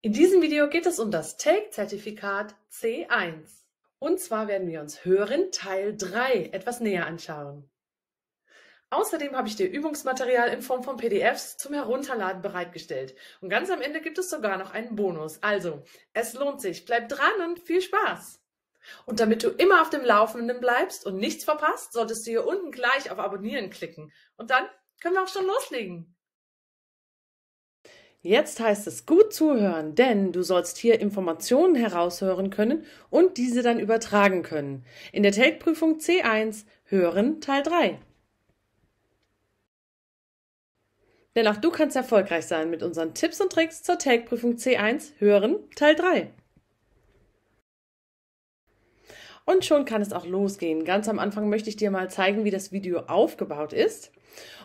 In diesem Video geht es um das TAKE-Zertifikat C1. Und zwar werden wir uns Hören Teil 3 etwas näher anschauen. Außerdem habe ich dir Übungsmaterial in Form von PDFs zum Herunterladen bereitgestellt. Und ganz am Ende gibt es sogar noch einen Bonus. Also, es lohnt sich. Bleib dran und viel Spaß! Und damit du immer auf dem Laufenden bleibst und nichts verpasst, solltest du hier unten gleich auf Abonnieren klicken. Und dann können wir auch schon loslegen. Jetzt heißt es gut zuhören, denn du sollst hier Informationen heraushören können und diese dann übertragen können. In der Take-Prüfung C1 Hören Teil 3. Denn auch du kannst erfolgreich sein mit unseren Tipps und Tricks zur Take-Prüfung C1 Hören Teil 3. Und schon kann es auch losgehen. Ganz am Anfang möchte ich dir mal zeigen, wie das Video aufgebaut ist.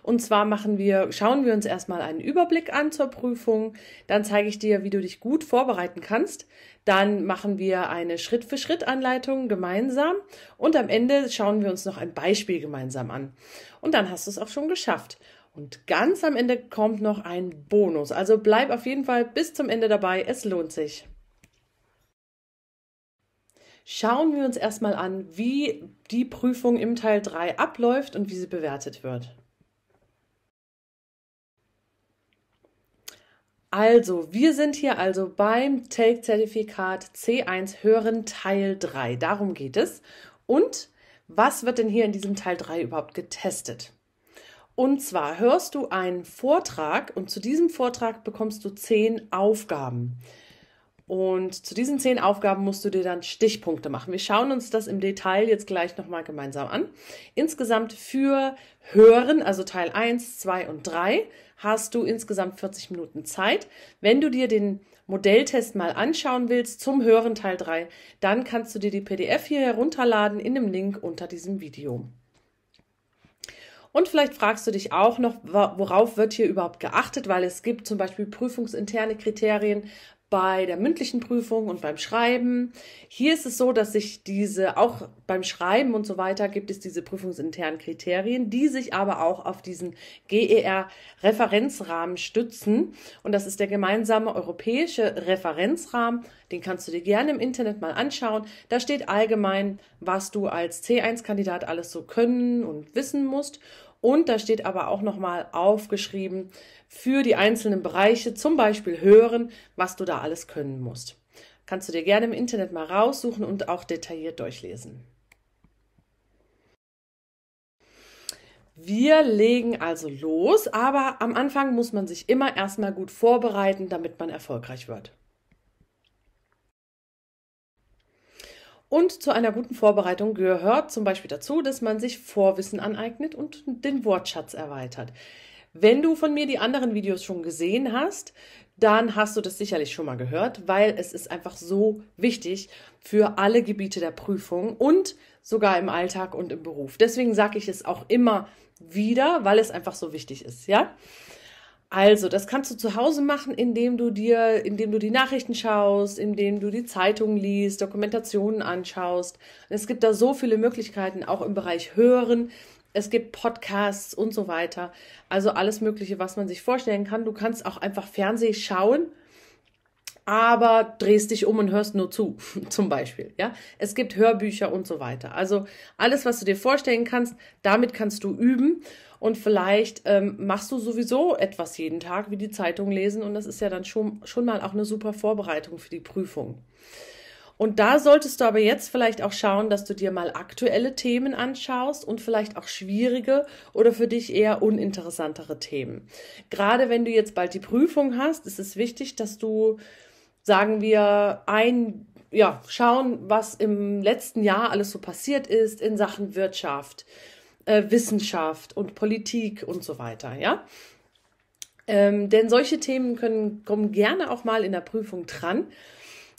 Und zwar machen wir, schauen wir uns erstmal einen Überblick an zur Prüfung. Dann zeige ich dir, wie du dich gut vorbereiten kannst. Dann machen wir eine Schritt-für-Schritt-Anleitung gemeinsam. Und am Ende schauen wir uns noch ein Beispiel gemeinsam an. Und dann hast du es auch schon geschafft. Und ganz am Ende kommt noch ein Bonus. Also bleib auf jeden Fall bis zum Ende dabei. Es lohnt sich schauen wir uns erstmal an, wie die Prüfung im Teil 3 abläuft und wie sie bewertet wird. Also, wir sind hier also beim Take-Zertifikat C1 Hören Teil 3. Darum geht es. Und was wird denn hier in diesem Teil 3 überhaupt getestet? Und zwar hörst du einen Vortrag und zu diesem Vortrag bekommst du 10 Aufgaben. Und zu diesen zehn Aufgaben musst du dir dann Stichpunkte machen. Wir schauen uns das im Detail jetzt gleich nochmal gemeinsam an. Insgesamt für Hören, also Teil 1, 2 und 3, hast du insgesamt 40 Minuten Zeit. Wenn du dir den Modelltest mal anschauen willst zum Hören Teil 3, dann kannst du dir die PDF hier herunterladen in dem Link unter diesem Video. Und vielleicht fragst du dich auch noch, worauf wird hier überhaupt geachtet, weil es gibt zum Beispiel prüfungsinterne Kriterien, bei der mündlichen Prüfung und beim Schreiben. Hier ist es so, dass sich diese, auch beim Schreiben und so weiter, gibt es diese prüfungsinternen Kriterien, die sich aber auch auf diesen GER-Referenzrahmen stützen. Und das ist der gemeinsame europäische Referenzrahmen. Den kannst du dir gerne im Internet mal anschauen. Da steht allgemein, was du als C1-Kandidat alles so können und wissen musst. Und da steht aber auch nochmal aufgeschrieben für die einzelnen Bereiche, zum Beispiel hören, was du da alles können musst. Kannst du dir gerne im Internet mal raussuchen und auch detailliert durchlesen. Wir legen also los, aber am Anfang muss man sich immer erstmal gut vorbereiten, damit man erfolgreich wird. Und zu einer guten Vorbereitung gehört zum Beispiel dazu, dass man sich Vorwissen aneignet und den Wortschatz erweitert. Wenn du von mir die anderen Videos schon gesehen hast, dann hast du das sicherlich schon mal gehört, weil es ist einfach so wichtig für alle Gebiete der Prüfung und sogar im Alltag und im Beruf. Deswegen sage ich es auch immer wieder, weil es einfach so wichtig ist, ja? Also, das kannst du zu Hause machen, indem du dir, indem du die Nachrichten schaust, indem du die Zeitungen liest, Dokumentationen anschaust. es gibt da so viele Möglichkeiten, auch im Bereich Hören. Es gibt Podcasts und so weiter. Also alles Mögliche, was man sich vorstellen kann. Du kannst auch einfach Fernseh schauen aber drehst dich um und hörst nur zu, zum Beispiel. Ja, es gibt Hörbücher und so weiter. Also alles, was du dir vorstellen kannst, damit kannst du üben. Und vielleicht ähm, machst du sowieso etwas jeden Tag, wie die Zeitung lesen. Und das ist ja dann schon, schon mal auch eine super Vorbereitung für die Prüfung. Und da solltest du aber jetzt vielleicht auch schauen, dass du dir mal aktuelle Themen anschaust und vielleicht auch schwierige oder für dich eher uninteressantere Themen. Gerade wenn du jetzt bald die Prüfung hast, ist es wichtig, dass du sagen wir, ein, ja, schauen, was im letzten Jahr alles so passiert ist in Sachen Wirtschaft, äh, Wissenschaft und Politik und so weiter, ja. Ähm, denn solche Themen können, kommen gerne auch mal in der Prüfung dran.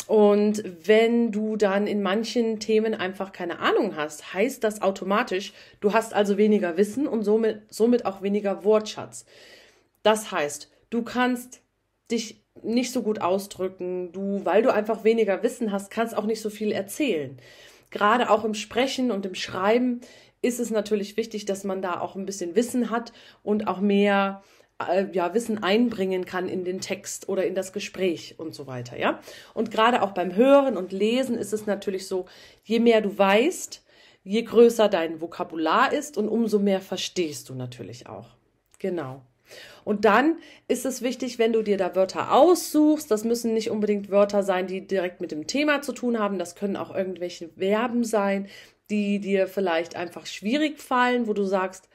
Und wenn du dann in manchen Themen einfach keine Ahnung hast, heißt das automatisch, du hast also weniger Wissen und somit, somit auch weniger Wortschatz. Das heißt, du kannst dich nicht so gut ausdrücken. Du, weil du einfach weniger Wissen hast, kannst auch nicht so viel erzählen. Gerade auch im Sprechen und im Schreiben ist es natürlich wichtig, dass man da auch ein bisschen Wissen hat und auch mehr äh, ja, Wissen einbringen kann in den Text oder in das Gespräch und so weiter, ja. Und gerade auch beim Hören und Lesen ist es natürlich so, je mehr du weißt, je größer dein Vokabular ist und umso mehr verstehst du natürlich auch. Genau. Und dann ist es wichtig, wenn du dir da Wörter aussuchst, das müssen nicht unbedingt Wörter sein, die direkt mit dem Thema zu tun haben, das können auch irgendwelche Verben sein, die dir vielleicht einfach schwierig fallen, wo du sagst,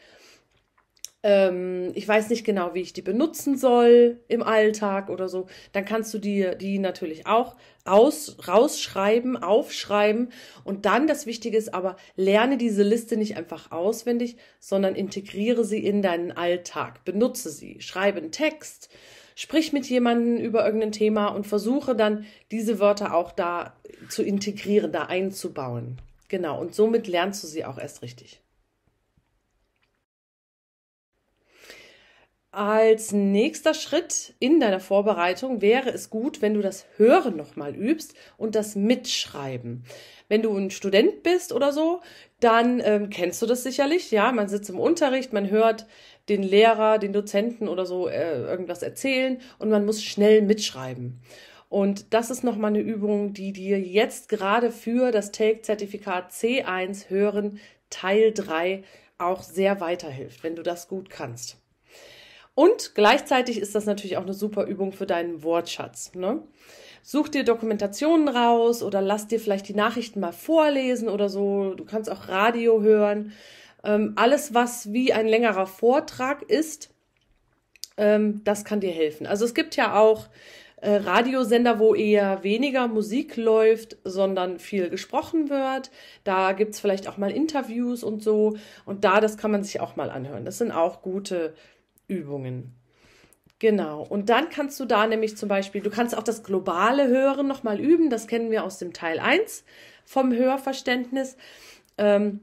ähm, ich weiß nicht genau, wie ich die benutzen soll im Alltag oder so, dann kannst du dir die natürlich auch aus, rausschreiben, aufschreiben. Und dann das Wichtige ist aber, lerne diese Liste nicht einfach auswendig, sondern integriere sie in deinen Alltag. Benutze sie, schreibe einen Text, sprich mit jemandem über irgendein Thema und versuche dann, diese Wörter auch da zu integrieren, da einzubauen. Genau, und somit lernst du sie auch erst richtig. Als nächster Schritt in deiner Vorbereitung wäre es gut, wenn du das Hören nochmal übst und das Mitschreiben. Wenn du ein Student bist oder so, dann ähm, kennst du das sicherlich. Ja, man sitzt im Unterricht, man hört den Lehrer, den Dozenten oder so äh, irgendwas erzählen und man muss schnell mitschreiben. Und das ist nochmal eine Übung, die dir jetzt gerade für das Take-Zertifikat C1 Hören Teil 3 auch sehr weiterhilft, wenn du das gut kannst. Und gleichzeitig ist das natürlich auch eine super Übung für deinen Wortschatz. Ne? Such dir Dokumentationen raus oder lass dir vielleicht die Nachrichten mal vorlesen oder so. Du kannst auch Radio hören. Ähm, alles, was wie ein längerer Vortrag ist, ähm, das kann dir helfen. Also es gibt ja auch äh, Radiosender, wo eher weniger Musik läuft, sondern viel gesprochen wird. Da gibt es vielleicht auch mal Interviews und so. Und da, das kann man sich auch mal anhören. Das sind auch gute Übungen. Genau. Und dann kannst du da nämlich zum Beispiel, du kannst auch das globale Hören nochmal üben. Das kennen wir aus dem Teil 1 vom Hörverständnis. Ähm,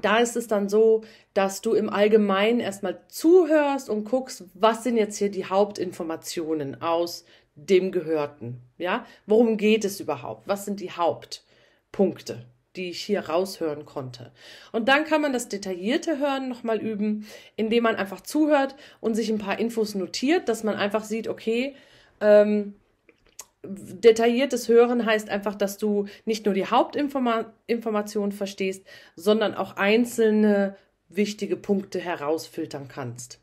da ist es dann so, dass du im Allgemeinen erstmal zuhörst und guckst, was sind jetzt hier die Hauptinformationen aus dem Gehörten? Ja, worum geht es überhaupt? Was sind die Hauptpunkte? die ich hier raushören konnte. Und dann kann man das detaillierte Hören nochmal üben, indem man einfach zuhört und sich ein paar Infos notiert, dass man einfach sieht, okay, ähm, detailliertes Hören heißt einfach, dass du nicht nur die Hauptinformation verstehst, sondern auch einzelne wichtige Punkte herausfiltern kannst.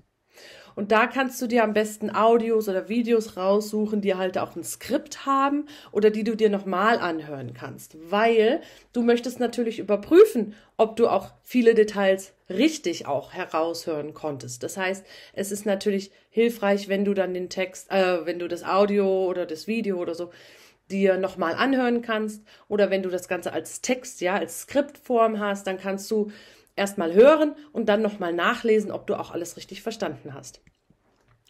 Und da kannst du dir am besten Audios oder Videos raussuchen, die halt auch ein Skript haben oder die du dir nochmal anhören kannst, weil du möchtest natürlich überprüfen, ob du auch viele Details richtig auch heraushören konntest. Das heißt, es ist natürlich hilfreich, wenn du dann den Text, äh, wenn du das Audio oder das Video oder so dir nochmal anhören kannst oder wenn du das Ganze als Text, ja, als Skriptform hast, dann kannst du erstmal hören und dann nochmal nachlesen, ob du auch alles richtig verstanden hast.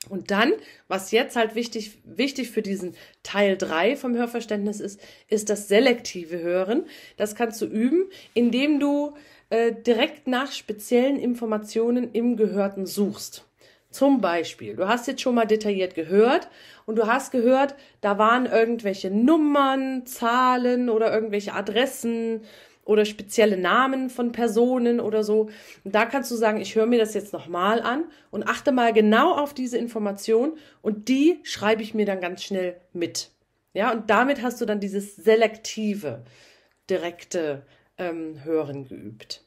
Und dann, was jetzt halt wichtig, wichtig für diesen Teil 3 vom Hörverständnis ist, ist das selektive Hören. Das kannst du üben, indem du äh, direkt nach speziellen Informationen im Gehörten suchst. Zum Beispiel, du hast jetzt schon mal detailliert gehört und du hast gehört, da waren irgendwelche Nummern, Zahlen oder irgendwelche Adressen, oder spezielle Namen von Personen oder so. Und da kannst du sagen, ich höre mir das jetzt nochmal an und achte mal genau auf diese Information und die schreibe ich mir dann ganz schnell mit. Ja, und damit hast du dann dieses selektive, direkte ähm, Hören geübt.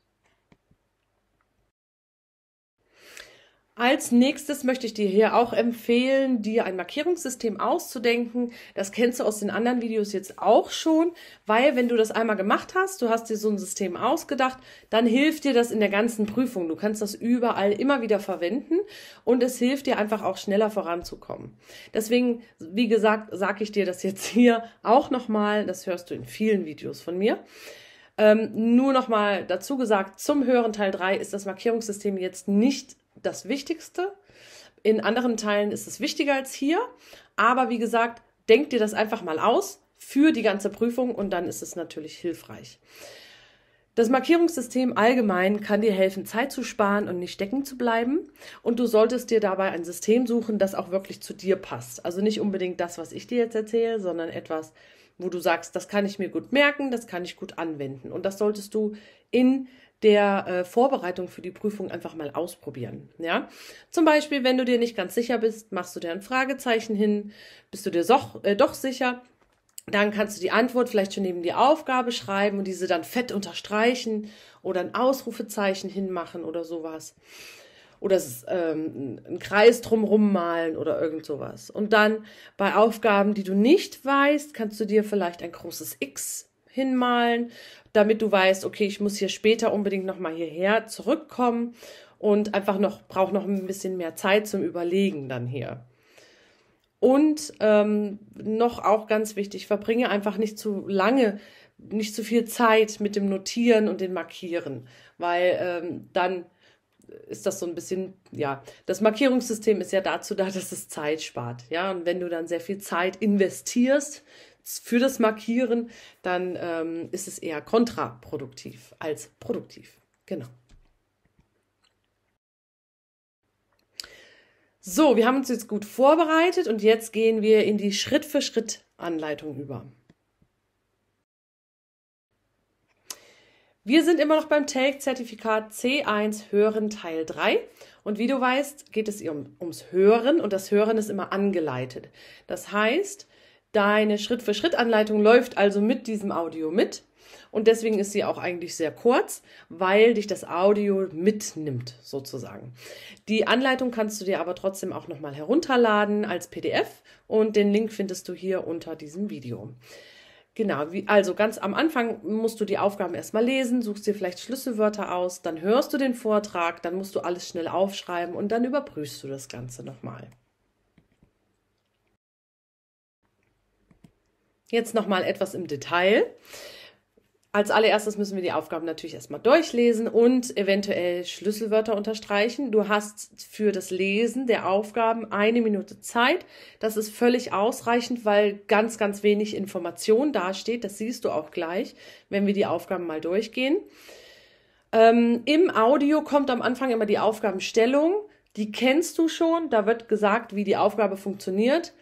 Als nächstes möchte ich dir hier auch empfehlen, dir ein Markierungssystem auszudenken. Das kennst du aus den anderen Videos jetzt auch schon, weil wenn du das einmal gemacht hast, du hast dir so ein System ausgedacht, dann hilft dir das in der ganzen Prüfung. Du kannst das überall immer wieder verwenden und es hilft dir einfach auch schneller voranzukommen. Deswegen, wie gesagt, sage ich dir das jetzt hier auch nochmal. Das hörst du in vielen Videos von mir. Ähm, nur nochmal dazu gesagt, zum höheren Teil 3 ist das Markierungssystem jetzt nicht das Wichtigste. In anderen Teilen ist es wichtiger als hier. Aber wie gesagt, denk dir das einfach mal aus für die ganze Prüfung und dann ist es natürlich hilfreich. Das Markierungssystem allgemein kann dir helfen, Zeit zu sparen und nicht stecken zu bleiben. Und du solltest dir dabei ein System suchen, das auch wirklich zu dir passt. Also nicht unbedingt das, was ich dir jetzt erzähle, sondern etwas, wo du sagst, das kann ich mir gut merken, das kann ich gut anwenden. Und das solltest du in der äh, Vorbereitung für die Prüfung einfach mal ausprobieren. Ja? Zum Beispiel, wenn du dir nicht ganz sicher bist, machst du dir ein Fragezeichen hin, bist du dir doch, äh, doch sicher, dann kannst du die Antwort vielleicht schon neben die Aufgabe schreiben und diese dann fett unterstreichen oder ein Ausrufezeichen hinmachen oder sowas. Oder ähm, einen Kreis drumrum malen oder irgend sowas. Und dann bei Aufgaben, die du nicht weißt, kannst du dir vielleicht ein großes X hinmalen, damit du weißt, okay, ich muss hier später unbedingt nochmal hierher zurückkommen und einfach noch, brauche noch ein bisschen mehr Zeit zum Überlegen dann hier. Und ähm, noch auch ganz wichtig, verbringe einfach nicht zu lange, nicht zu viel Zeit mit dem Notieren und dem Markieren, weil ähm, dann ist das so ein bisschen, ja, das Markierungssystem ist ja dazu da, dass es Zeit spart. Ja, und wenn du dann sehr viel Zeit investierst, für das Markieren, dann ähm, ist es eher kontraproduktiv als produktiv. Genau. So, wir haben uns jetzt gut vorbereitet und jetzt gehen wir in die Schritt-für-Schritt-Anleitung über. Wir sind immer noch beim Take-Zertifikat C1 Hören Teil 3 und wie du weißt, geht es um, ums Hören und das Hören ist immer angeleitet. Das heißt, Deine Schritt-für-Schritt-Anleitung läuft also mit diesem Audio mit. Und deswegen ist sie auch eigentlich sehr kurz, weil dich das Audio mitnimmt, sozusagen. Die Anleitung kannst du dir aber trotzdem auch nochmal herunterladen als PDF und den Link findest du hier unter diesem Video. Genau, wie, also ganz am Anfang musst du die Aufgaben erstmal lesen, suchst dir vielleicht Schlüsselwörter aus, dann hörst du den Vortrag, dann musst du alles schnell aufschreiben und dann überprüfst du das Ganze nochmal. Jetzt nochmal etwas im Detail. Als allererstes müssen wir die Aufgaben natürlich erstmal durchlesen und eventuell Schlüsselwörter unterstreichen. Du hast für das Lesen der Aufgaben eine Minute Zeit. Das ist völlig ausreichend, weil ganz, ganz wenig Information dasteht. Das siehst du auch gleich, wenn wir die Aufgaben mal durchgehen. Ähm, Im Audio kommt am Anfang immer die Aufgabenstellung. Die kennst du schon. Da wird gesagt, wie die Aufgabe funktioniert.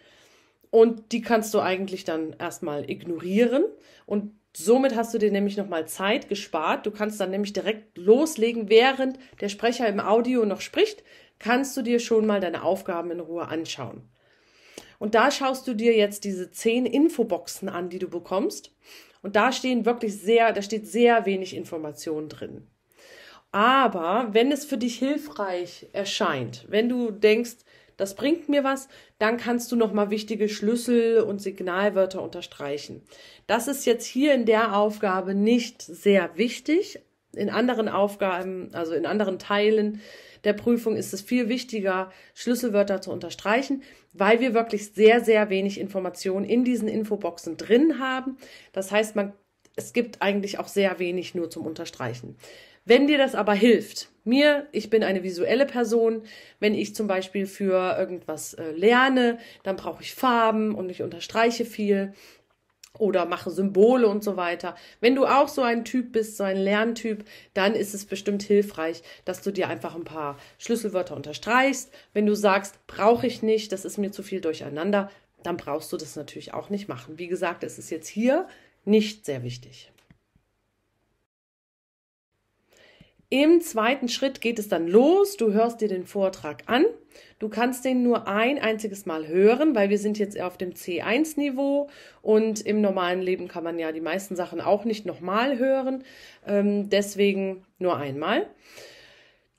Und die kannst du eigentlich dann erstmal ignorieren. Und somit hast du dir nämlich nochmal Zeit gespart. Du kannst dann nämlich direkt loslegen, während der Sprecher im Audio noch spricht, kannst du dir schon mal deine Aufgaben in Ruhe anschauen. Und da schaust du dir jetzt diese zehn Infoboxen an, die du bekommst. Und da stehen wirklich sehr, da steht sehr wenig Information drin. Aber wenn es für dich hilfreich erscheint, wenn du denkst, das bringt mir was, dann kannst du nochmal wichtige Schlüssel und Signalwörter unterstreichen. Das ist jetzt hier in der Aufgabe nicht sehr wichtig. In anderen Aufgaben, also in anderen Teilen der Prüfung ist es viel wichtiger, Schlüsselwörter zu unterstreichen, weil wir wirklich sehr, sehr wenig Informationen in diesen Infoboxen drin haben. Das heißt, man, es gibt eigentlich auch sehr wenig nur zum Unterstreichen. Wenn dir das aber hilft, mir, ich bin eine visuelle Person, wenn ich zum Beispiel für irgendwas äh, lerne, dann brauche ich Farben und ich unterstreiche viel oder mache Symbole und so weiter. Wenn du auch so ein Typ bist, so ein Lerntyp, dann ist es bestimmt hilfreich, dass du dir einfach ein paar Schlüsselwörter unterstreichst. Wenn du sagst, brauche ich nicht, das ist mir zu viel durcheinander, dann brauchst du das natürlich auch nicht machen. Wie gesagt, es ist jetzt hier nicht sehr wichtig. Im zweiten Schritt geht es dann los. Du hörst dir den Vortrag an. Du kannst den nur ein einziges Mal hören, weil wir sind jetzt auf dem C1-Niveau und im normalen Leben kann man ja die meisten Sachen auch nicht nochmal hören. Ähm, deswegen nur einmal.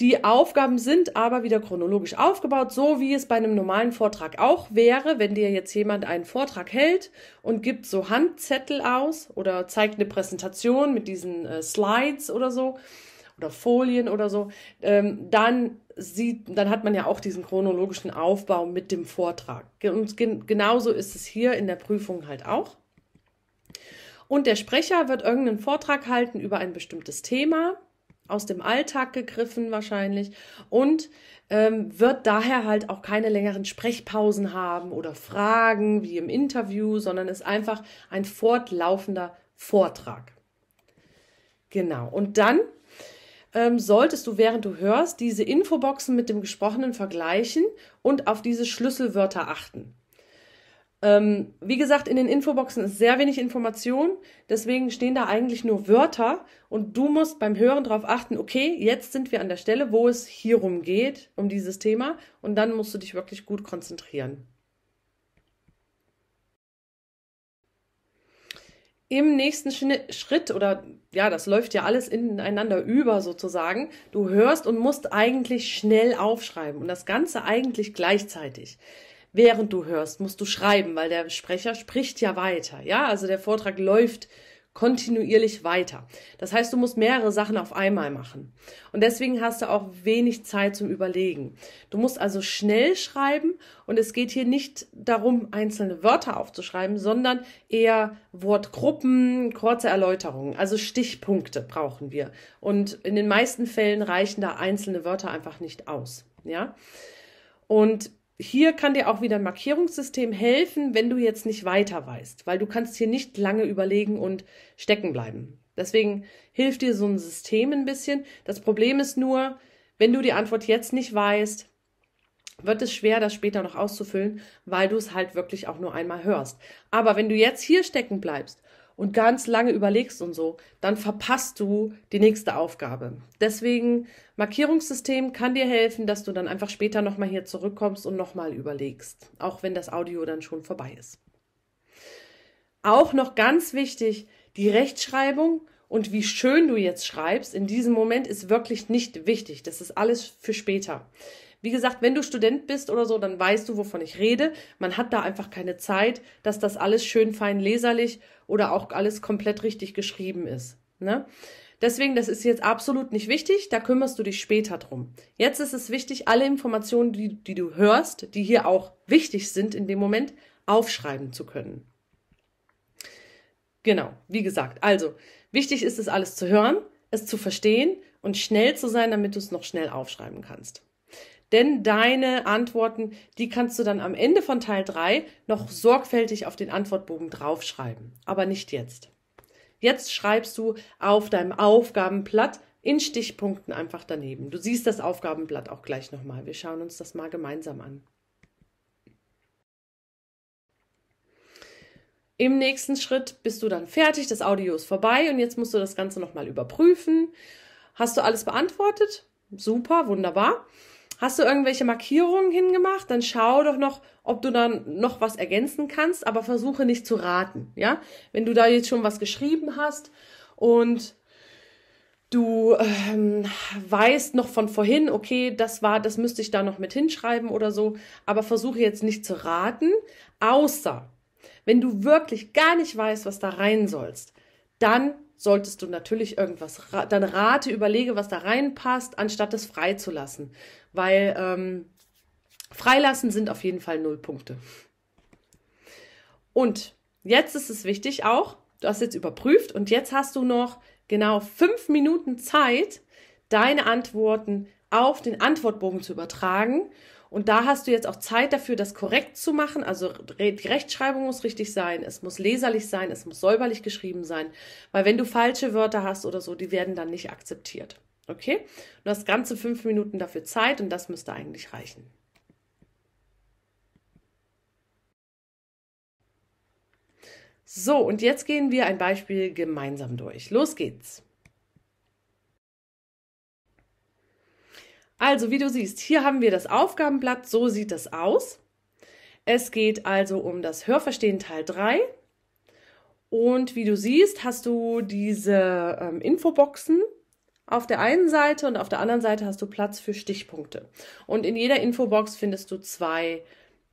Die Aufgaben sind aber wieder chronologisch aufgebaut, so wie es bei einem normalen Vortrag auch wäre, wenn dir jetzt jemand einen Vortrag hält und gibt so Handzettel aus oder zeigt eine Präsentation mit diesen äh, Slides oder so oder Folien oder so, ähm, dann sieht, dann hat man ja auch diesen chronologischen Aufbau mit dem Vortrag. Und gen genauso ist es hier in der Prüfung halt auch. Und der Sprecher wird irgendeinen Vortrag halten über ein bestimmtes Thema, aus dem Alltag gegriffen wahrscheinlich, und ähm, wird daher halt auch keine längeren Sprechpausen haben oder Fragen wie im Interview, sondern ist einfach ein fortlaufender Vortrag. Genau. Und dann ähm, solltest du, während du hörst, diese Infoboxen mit dem Gesprochenen vergleichen und auf diese Schlüsselwörter achten. Ähm, wie gesagt, in den Infoboxen ist sehr wenig Information, deswegen stehen da eigentlich nur Wörter und du musst beim Hören darauf achten, okay, jetzt sind wir an der Stelle, wo es hierum geht, um dieses Thema und dann musst du dich wirklich gut konzentrieren. im nächsten Schritt oder ja, das läuft ja alles ineinander über sozusagen. Du hörst und musst eigentlich schnell aufschreiben und das Ganze eigentlich gleichzeitig. Während du hörst, musst du schreiben, weil der Sprecher spricht ja weiter. Ja, also der Vortrag läuft kontinuierlich weiter. Das heißt, du musst mehrere Sachen auf einmal machen. Und deswegen hast du auch wenig Zeit zum Überlegen. Du musst also schnell schreiben und es geht hier nicht darum, einzelne Wörter aufzuschreiben, sondern eher Wortgruppen, kurze Erläuterungen, also Stichpunkte brauchen wir. Und in den meisten Fällen reichen da einzelne Wörter einfach nicht aus. Ja. Und hier kann dir auch wieder ein Markierungssystem helfen, wenn du jetzt nicht weiter weißt, weil du kannst hier nicht lange überlegen und stecken bleiben. Deswegen hilft dir so ein System ein bisschen. Das Problem ist nur, wenn du die Antwort jetzt nicht weißt, wird es schwer, das später noch auszufüllen, weil du es halt wirklich auch nur einmal hörst. Aber wenn du jetzt hier stecken bleibst und ganz lange überlegst und so, dann verpasst du die nächste Aufgabe. Deswegen, Markierungssystem kann dir helfen, dass du dann einfach später nochmal hier zurückkommst und nochmal überlegst, auch wenn das Audio dann schon vorbei ist. Auch noch ganz wichtig, die Rechtschreibung und wie schön du jetzt schreibst in diesem Moment ist wirklich nicht wichtig. Das ist alles für später. Wie gesagt, wenn du Student bist oder so, dann weißt du, wovon ich rede. Man hat da einfach keine Zeit, dass das alles schön fein leserlich oder auch alles komplett richtig geschrieben ist. Ne? Deswegen, das ist jetzt absolut nicht wichtig, da kümmerst du dich später drum. Jetzt ist es wichtig, alle Informationen, die, die du hörst, die hier auch wichtig sind in dem Moment, aufschreiben zu können. Genau, wie gesagt, also wichtig ist es alles zu hören, es zu verstehen und schnell zu sein, damit du es noch schnell aufschreiben kannst. Denn deine Antworten, die kannst du dann am Ende von Teil 3 noch sorgfältig auf den Antwortbogen draufschreiben. Aber nicht jetzt. Jetzt schreibst du auf deinem Aufgabenblatt in Stichpunkten einfach daneben. Du siehst das Aufgabenblatt auch gleich nochmal. Wir schauen uns das mal gemeinsam an. Im nächsten Schritt bist du dann fertig, das Audio ist vorbei und jetzt musst du das Ganze nochmal überprüfen. Hast du alles beantwortet? Super, wunderbar. Hast du irgendwelche Markierungen hingemacht? Dann schau doch noch, ob du dann noch was ergänzen kannst, aber versuche nicht zu raten, ja? Wenn du da jetzt schon was geschrieben hast und du ähm, weißt noch von vorhin, okay, das war, das müsste ich da noch mit hinschreiben oder so, aber versuche jetzt nicht zu raten, außer wenn du wirklich gar nicht weißt, was da rein sollst, dann solltest du natürlich irgendwas, ra dann rate, überlege, was da reinpasst, anstatt es freizulassen weil ähm, Freilassen sind auf jeden Fall null Punkte. Und jetzt ist es wichtig auch, du hast jetzt überprüft und jetzt hast du noch genau fünf Minuten Zeit, deine Antworten auf den Antwortbogen zu übertragen. Und da hast du jetzt auch Zeit dafür, das korrekt zu machen. Also die Rechtschreibung muss richtig sein, es muss leserlich sein, es muss säuberlich geschrieben sein, weil wenn du falsche Wörter hast oder so, die werden dann nicht akzeptiert. Okay? Du hast ganze fünf Minuten dafür Zeit und das müsste eigentlich reichen. So, und jetzt gehen wir ein Beispiel gemeinsam durch. Los geht's. Also, wie du siehst, hier haben wir das Aufgabenblatt, so sieht das aus. Es geht also um das Hörverstehen Teil 3. Und wie du siehst, hast du diese ähm, Infoboxen auf der einen Seite und auf der anderen Seite hast du Platz für Stichpunkte. Und in jeder Infobox findest du zwei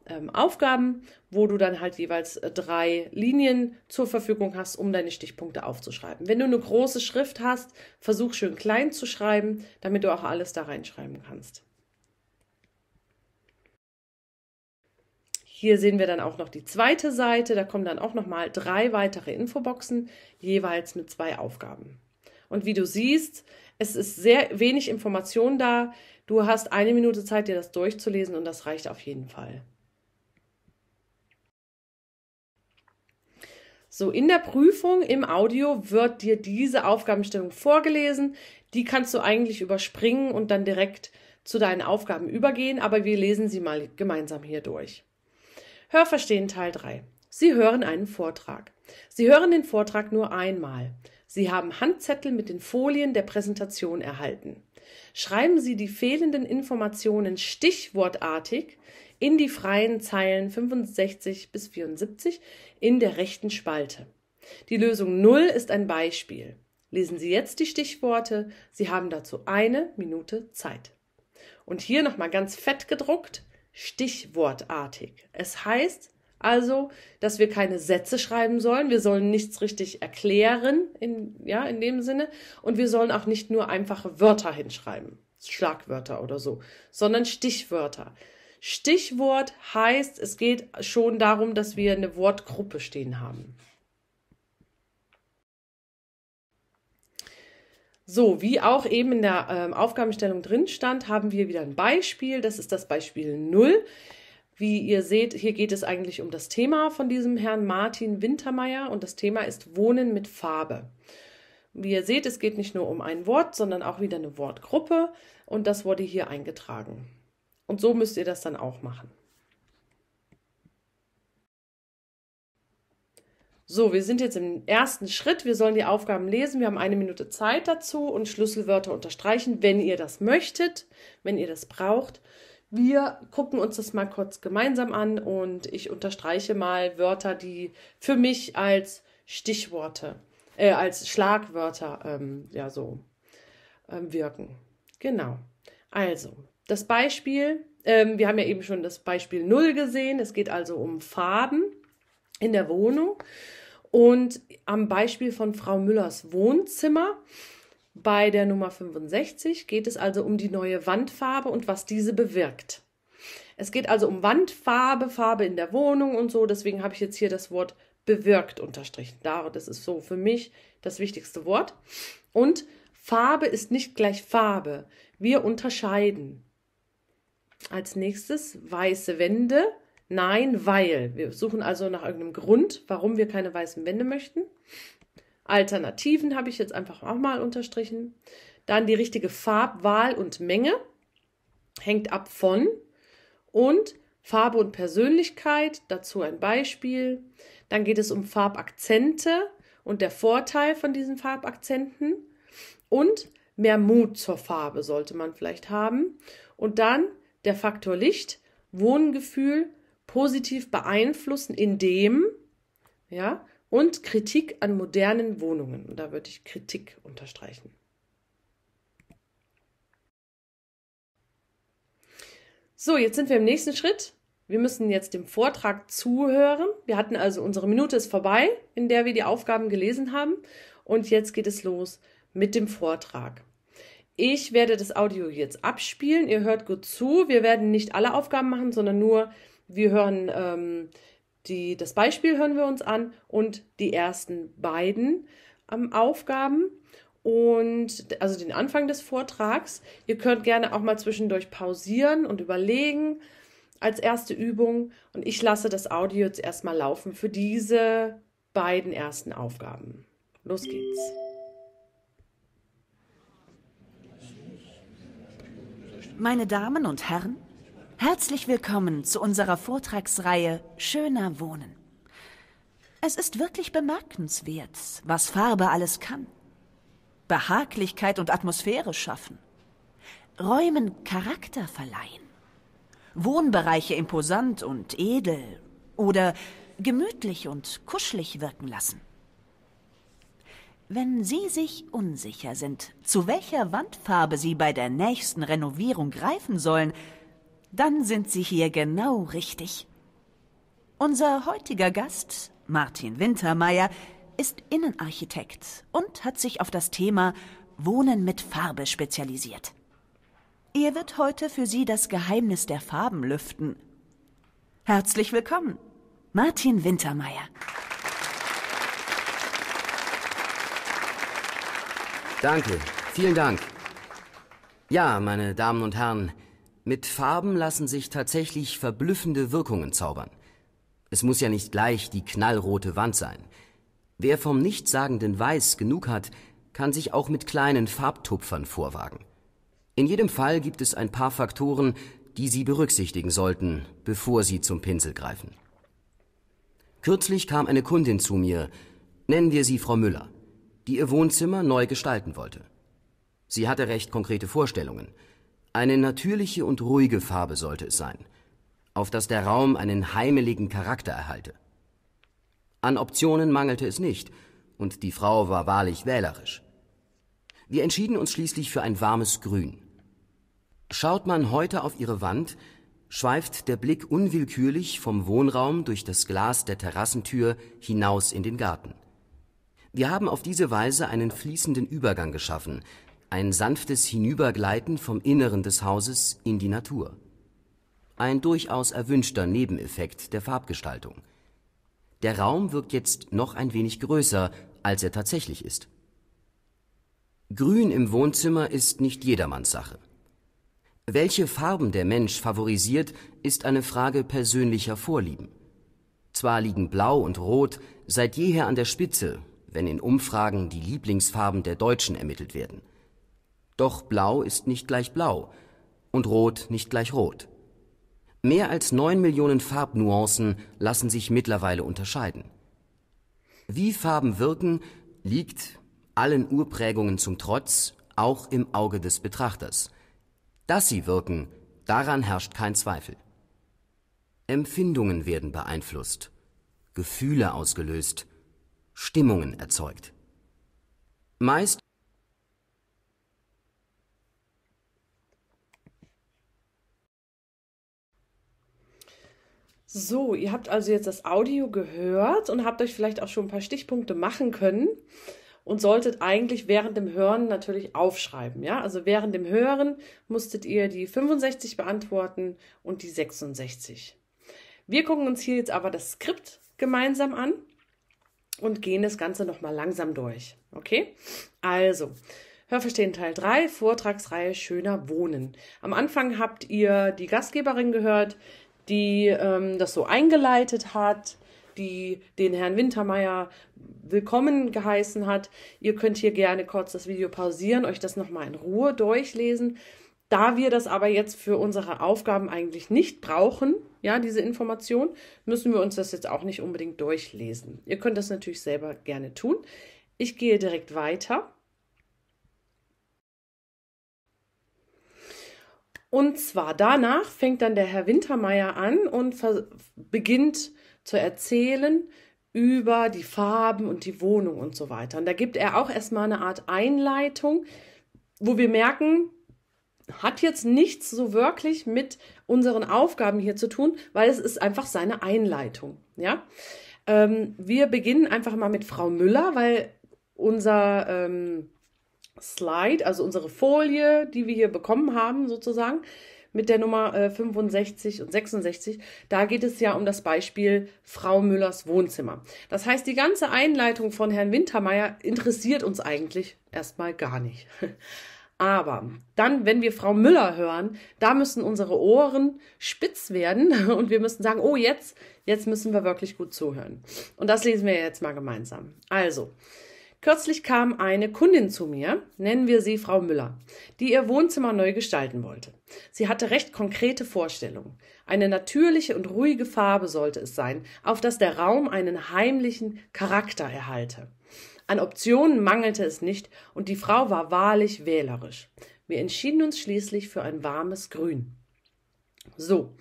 ähm, Aufgaben, wo du dann halt jeweils äh, drei Linien zur Verfügung hast, um deine Stichpunkte aufzuschreiben. Wenn du eine große Schrift hast, versuch schön klein zu schreiben, damit du auch alles da reinschreiben kannst. Hier sehen wir dann auch noch die zweite Seite. Da kommen dann auch nochmal drei weitere Infoboxen, jeweils mit zwei Aufgaben. Und wie du siehst, es ist sehr wenig Information da. Du hast eine Minute Zeit, dir das durchzulesen und das reicht auf jeden Fall. So, in der Prüfung im Audio wird dir diese Aufgabenstellung vorgelesen. Die kannst du eigentlich überspringen und dann direkt zu deinen Aufgaben übergehen, aber wir lesen sie mal gemeinsam hier durch. Hörverstehen Teil 3. Sie hören einen Vortrag. Sie hören den Vortrag nur einmal. Sie haben Handzettel mit den Folien der Präsentation erhalten. Schreiben Sie die fehlenden Informationen stichwortartig in die freien Zeilen 65 bis 74 in der rechten Spalte. Die Lösung 0 ist ein Beispiel. Lesen Sie jetzt die Stichworte. Sie haben dazu eine Minute Zeit. Und hier nochmal ganz fett gedruckt, stichwortartig. Es heißt, also, dass wir keine Sätze schreiben sollen, wir sollen nichts richtig erklären, in, ja, in dem Sinne, und wir sollen auch nicht nur einfache Wörter hinschreiben, Schlagwörter oder so, sondern Stichwörter. Stichwort heißt, es geht schon darum, dass wir eine Wortgruppe stehen haben. So, wie auch eben in der äh, Aufgabenstellung drin stand, haben wir wieder ein Beispiel. Das ist das Beispiel 0. Wie ihr seht, hier geht es eigentlich um das Thema von diesem Herrn Martin Wintermeyer und das Thema ist Wohnen mit Farbe. Wie ihr seht, es geht nicht nur um ein Wort, sondern auch wieder eine Wortgruppe und das wurde hier eingetragen. Und so müsst ihr das dann auch machen. So, wir sind jetzt im ersten Schritt. Wir sollen die Aufgaben lesen. Wir haben eine Minute Zeit dazu und Schlüsselwörter unterstreichen, wenn ihr das möchtet, wenn ihr das braucht. Wir gucken uns das mal kurz gemeinsam an und ich unterstreiche mal Wörter, die für mich als Stichworte, äh, als Schlagwörter ähm, ja so ähm, wirken. Genau. Also, das Beispiel, ähm, wir haben ja eben schon das Beispiel 0 gesehen. Es geht also um Farben in der Wohnung. Und am Beispiel von Frau Müllers Wohnzimmer bei der Nummer 65 geht es also um die neue Wandfarbe und was diese bewirkt. Es geht also um Wandfarbe, Farbe in der Wohnung und so. Deswegen habe ich jetzt hier das Wort bewirkt unterstrichen. Das ist so für mich das wichtigste Wort. Und Farbe ist nicht gleich Farbe. Wir unterscheiden. Als nächstes weiße Wände. Nein, weil. Wir suchen also nach irgendeinem Grund, warum wir keine weißen Wände möchten. Alternativen habe ich jetzt einfach auch mal unterstrichen. Dann die richtige Farbwahl und Menge hängt ab von und Farbe und Persönlichkeit, dazu ein Beispiel. Dann geht es um Farbakzente und der Vorteil von diesen Farbakzenten und mehr Mut zur Farbe sollte man vielleicht haben. Und dann der Faktor Licht, Wohngefühl positiv beeinflussen, indem ja, und Kritik an modernen Wohnungen. Und da würde ich Kritik unterstreichen. So, jetzt sind wir im nächsten Schritt. Wir müssen jetzt dem Vortrag zuhören. Wir hatten also unsere Minute ist vorbei, in der wir die Aufgaben gelesen haben. Und jetzt geht es los mit dem Vortrag. Ich werde das Audio jetzt abspielen. Ihr hört gut zu. Wir werden nicht alle Aufgaben machen, sondern nur, wir hören ähm, die, das Beispiel hören wir uns an und die ersten beiden ähm, Aufgaben und also den Anfang des Vortrags. Ihr könnt gerne auch mal zwischendurch pausieren und überlegen als erste Übung und ich lasse das Audio jetzt erstmal laufen für diese beiden ersten Aufgaben. Los geht's. Meine Damen und Herren, Herzlich willkommen zu unserer Vortragsreihe Schöner Wohnen. Es ist wirklich bemerkenswert, was Farbe alles kann. Behaglichkeit und Atmosphäre schaffen. Räumen Charakter verleihen. Wohnbereiche imposant und edel oder gemütlich und kuschelig wirken lassen. Wenn Sie sich unsicher sind, zu welcher Wandfarbe Sie bei der nächsten Renovierung greifen sollen, dann sind Sie hier genau richtig. Unser heutiger Gast, Martin Wintermeyer, ist Innenarchitekt und hat sich auf das Thema Wohnen mit Farbe spezialisiert. Er wird heute für Sie das Geheimnis der Farben lüften. Herzlich willkommen, Martin Wintermeyer. Danke, vielen Dank. Ja, meine Damen und Herren, mit Farben lassen sich tatsächlich verblüffende Wirkungen zaubern. Es muss ja nicht gleich die knallrote Wand sein. Wer vom Nichtsagenden Weiß genug hat, kann sich auch mit kleinen Farbtupfern vorwagen. In jedem Fall gibt es ein paar Faktoren, die Sie berücksichtigen sollten, bevor Sie zum Pinsel greifen. Kürzlich kam eine Kundin zu mir, nennen wir sie Frau Müller, die ihr Wohnzimmer neu gestalten wollte. Sie hatte recht konkrete Vorstellungen – eine natürliche und ruhige Farbe sollte es sein, auf dass der Raum einen heimeligen Charakter erhalte. An Optionen mangelte es nicht, und die Frau war wahrlich wählerisch. Wir entschieden uns schließlich für ein warmes Grün. Schaut man heute auf ihre Wand, schweift der Blick unwillkürlich vom Wohnraum durch das Glas der Terrassentür hinaus in den Garten. Wir haben auf diese Weise einen fließenden Übergang geschaffen, ein sanftes Hinübergleiten vom Inneren des Hauses in die Natur. Ein durchaus erwünschter Nebeneffekt der Farbgestaltung. Der Raum wirkt jetzt noch ein wenig größer, als er tatsächlich ist. Grün im Wohnzimmer ist nicht jedermanns Sache. Welche Farben der Mensch favorisiert, ist eine Frage persönlicher Vorlieben. Zwar liegen Blau und Rot seit jeher an der Spitze, wenn in Umfragen die Lieblingsfarben der Deutschen ermittelt werden. Doch blau ist nicht gleich blau und rot nicht gleich rot. Mehr als neun Millionen Farbnuancen lassen sich mittlerweile unterscheiden. Wie Farben wirken, liegt allen Urprägungen zum Trotz auch im Auge des Betrachters. Dass sie wirken, daran herrscht kein Zweifel. Empfindungen werden beeinflusst, Gefühle ausgelöst, Stimmungen erzeugt. Meist So, ihr habt also jetzt das Audio gehört und habt euch vielleicht auch schon ein paar Stichpunkte machen können und solltet eigentlich während dem Hören natürlich aufschreiben. Ja, also während dem Hören musstet ihr die 65 beantworten und die 66. Wir gucken uns hier jetzt aber das Skript gemeinsam an und gehen das Ganze nochmal langsam durch. Okay? Also, Hörverstehen Teil 3, Vortragsreihe Schöner Wohnen. Am Anfang habt ihr die Gastgeberin gehört, die ähm, das so eingeleitet hat, die den Herrn Wintermeyer willkommen geheißen hat. Ihr könnt hier gerne kurz das Video pausieren, euch das nochmal in Ruhe durchlesen. Da wir das aber jetzt für unsere Aufgaben eigentlich nicht brauchen, ja, diese Information, müssen wir uns das jetzt auch nicht unbedingt durchlesen. Ihr könnt das natürlich selber gerne tun. Ich gehe direkt weiter Und zwar danach fängt dann der Herr Wintermeier an und beginnt zu erzählen über die Farben und die Wohnung und so weiter. Und da gibt er auch erstmal eine Art Einleitung, wo wir merken, hat jetzt nichts so wirklich mit unseren Aufgaben hier zu tun, weil es ist einfach seine Einleitung. Ja, ähm, wir beginnen einfach mal mit Frau Müller, weil unser ähm, Slide, also unsere Folie, die wir hier bekommen haben, sozusagen, mit der Nummer äh, 65 und 66, da geht es ja um das Beispiel Frau Müllers Wohnzimmer. Das heißt, die ganze Einleitung von Herrn Wintermeyer interessiert uns eigentlich erstmal gar nicht. Aber dann, wenn wir Frau Müller hören, da müssen unsere Ohren spitz werden und wir müssen sagen, oh, jetzt, jetzt müssen wir wirklich gut zuhören. Und das lesen wir jetzt mal gemeinsam. Also, Kürzlich kam eine Kundin zu mir, nennen wir sie Frau Müller, die ihr Wohnzimmer neu gestalten wollte. Sie hatte recht konkrete Vorstellungen. Eine natürliche und ruhige Farbe sollte es sein, auf dass der Raum einen heimlichen Charakter erhalte. An Optionen mangelte es nicht, und die Frau war wahrlich wählerisch. Wir entschieden uns schließlich für ein warmes Grün. So,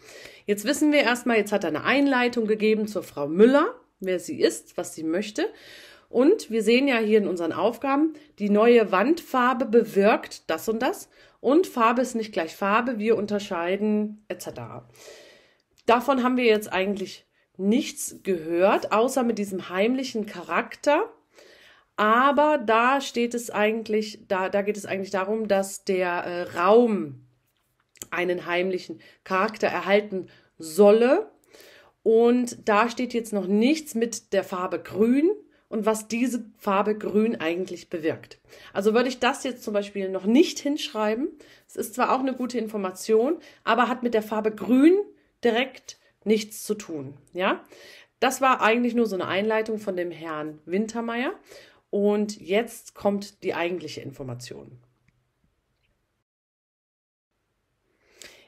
jetzt wissen wir erstmal, jetzt hat er eine Einleitung gegeben zur Frau Müller, wer sie ist, was sie möchte. Und wir sehen ja hier in unseren Aufgaben, die neue Wandfarbe bewirkt das und das. Und Farbe ist nicht gleich Farbe, wir unterscheiden etc. Davon haben wir jetzt eigentlich nichts gehört, außer mit diesem heimlichen Charakter. Aber da steht es eigentlich, da, da geht es eigentlich darum, dass der äh, Raum einen heimlichen Charakter erhalten solle. Und da steht jetzt noch nichts mit der Farbe Grün, und was diese Farbe grün eigentlich bewirkt. Also würde ich das jetzt zum Beispiel noch nicht hinschreiben. Es ist zwar auch eine gute Information, aber hat mit der Farbe grün direkt nichts zu tun. Ja, das war eigentlich nur so eine Einleitung von dem Herrn Wintermeyer. Und jetzt kommt die eigentliche Information.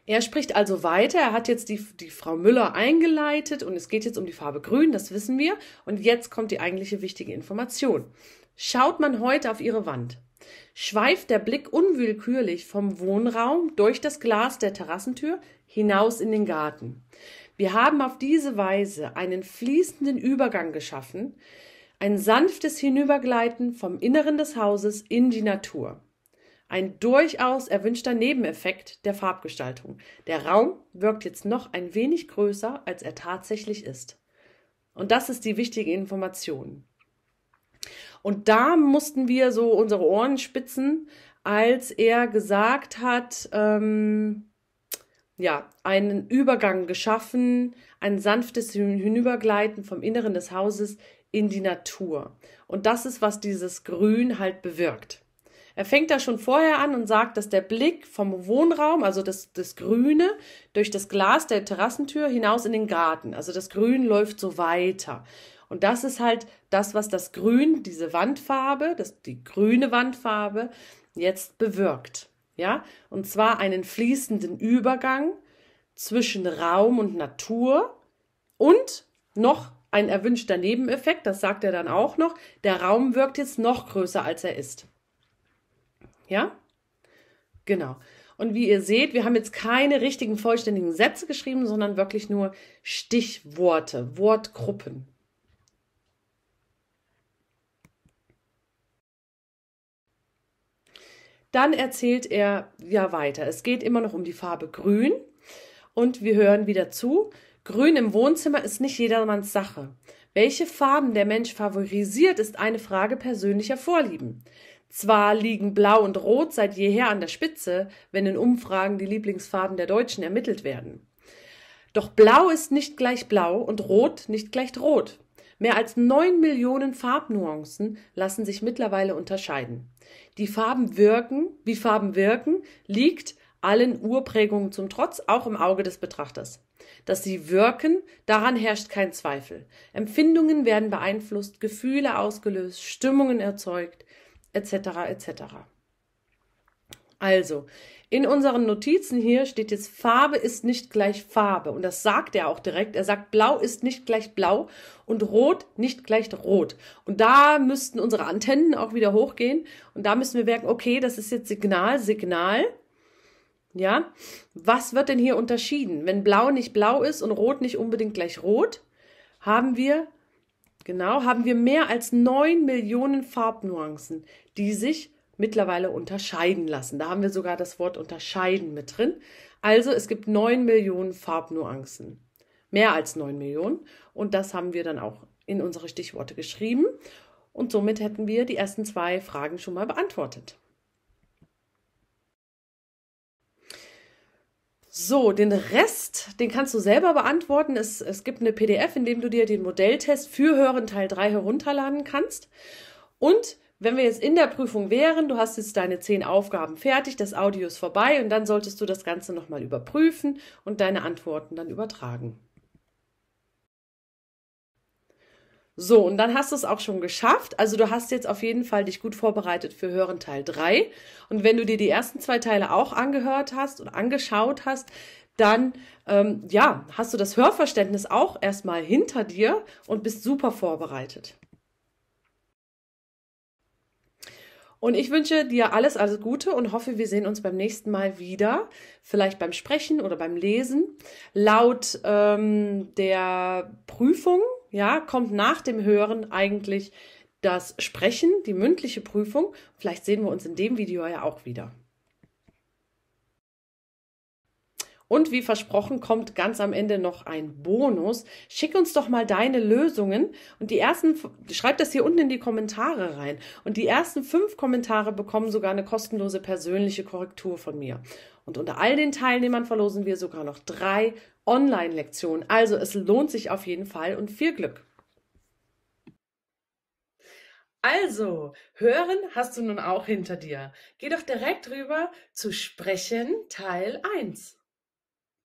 Er spricht also weiter, er hat jetzt die, die Frau Müller eingeleitet und es geht jetzt um die Farbe Grün, das wissen wir. Und jetzt kommt die eigentliche wichtige Information. Schaut man heute auf ihre Wand, schweift der Blick unwillkürlich vom Wohnraum durch das Glas der Terrassentür hinaus in den Garten. Wir haben auf diese Weise einen fließenden Übergang geschaffen, ein sanftes Hinübergleiten vom Inneren des Hauses in die Natur ein durchaus erwünschter Nebeneffekt der Farbgestaltung. Der Raum wirkt jetzt noch ein wenig größer, als er tatsächlich ist. Und das ist die wichtige Information. Und da mussten wir so unsere Ohren spitzen, als er gesagt hat, ähm, ja, einen Übergang geschaffen, ein sanftes Hinübergleiten vom Inneren des Hauses in die Natur. Und das ist, was dieses Grün halt bewirkt. Er fängt da schon vorher an und sagt, dass der Blick vom Wohnraum, also das, das Grüne, durch das Glas der Terrassentür hinaus in den Garten. Also das Grün läuft so weiter. Und das ist halt das, was das Grün, diese Wandfarbe, das, die grüne Wandfarbe, jetzt bewirkt. Ja? Und zwar einen fließenden Übergang zwischen Raum und Natur und noch ein erwünschter Nebeneffekt, das sagt er dann auch noch, der Raum wirkt jetzt noch größer, als er ist. Ja? Genau. Und wie ihr seht, wir haben jetzt keine richtigen vollständigen Sätze geschrieben, sondern wirklich nur Stichworte, Wortgruppen. Dann erzählt er ja weiter. Es geht immer noch um die Farbe Grün und wir hören wieder zu. Grün im Wohnzimmer ist nicht jedermanns Sache. Welche Farben der Mensch favorisiert, ist eine Frage persönlicher Vorlieben. Zwar liegen Blau und Rot seit jeher an der Spitze, wenn in Umfragen die Lieblingsfarben der Deutschen ermittelt werden. Doch Blau ist nicht gleich Blau und Rot nicht gleich Rot. Mehr als neun Millionen Farbnuancen lassen sich mittlerweile unterscheiden. Die Farben wirken, wie Farben wirken, liegt allen Urprägungen zum Trotz auch im Auge des Betrachters. Dass sie wirken, daran herrscht kein Zweifel. Empfindungen werden beeinflusst, Gefühle ausgelöst, Stimmungen erzeugt, etc. etc. Also, in unseren Notizen hier steht jetzt, Farbe ist nicht gleich Farbe. Und das sagt er auch direkt. Er sagt, blau ist nicht gleich blau und rot nicht gleich rot. Und da müssten unsere Antennen auch wieder hochgehen. Und da müssen wir merken, okay, das ist jetzt Signal, Signal. Ja, was wird denn hier unterschieden? Wenn blau nicht blau ist und rot nicht unbedingt gleich rot, haben wir genau, haben wir mehr als 9 Millionen Farbnuancen, die sich mittlerweile unterscheiden lassen. Da haben wir sogar das Wort unterscheiden mit drin. Also es gibt 9 Millionen Farbnuancen. Mehr als 9 Millionen. Und das haben wir dann auch in unsere Stichworte geschrieben. Und somit hätten wir die ersten zwei Fragen schon mal beantwortet. So, den Rest, den kannst du selber beantworten. Es, es gibt eine PDF, in dem du dir den Modelltest für Hören Teil 3 herunterladen kannst. Und wenn wir jetzt in der Prüfung wären, du hast jetzt deine zehn Aufgaben fertig, das Audio ist vorbei und dann solltest du das Ganze nochmal überprüfen und deine Antworten dann übertragen. So, und dann hast du es auch schon geschafft. Also du hast jetzt auf jeden Fall dich gut vorbereitet für Hören Teil 3. Und wenn du dir die ersten zwei Teile auch angehört hast und angeschaut hast, dann ähm, ja, hast du das Hörverständnis auch erstmal hinter dir und bist super vorbereitet. Und ich wünsche dir alles, alles Gute und hoffe, wir sehen uns beim nächsten Mal wieder. Vielleicht beim Sprechen oder beim Lesen. Laut ähm, der Prüfung, ja, kommt nach dem Hören eigentlich das Sprechen, die mündliche Prüfung. Vielleicht sehen wir uns in dem Video ja auch wieder. Und wie versprochen kommt ganz am Ende noch ein Bonus. Schick uns doch mal deine Lösungen und die ersten, schreib das hier unten in die Kommentare rein. Und die ersten fünf Kommentare bekommen sogar eine kostenlose persönliche Korrektur von mir. Und unter all den Teilnehmern verlosen wir sogar noch drei Online-Lektion. Also es lohnt sich auf jeden Fall und viel Glück. Also, hören hast du nun auch hinter dir. Geh doch direkt rüber zu Sprechen Teil 1.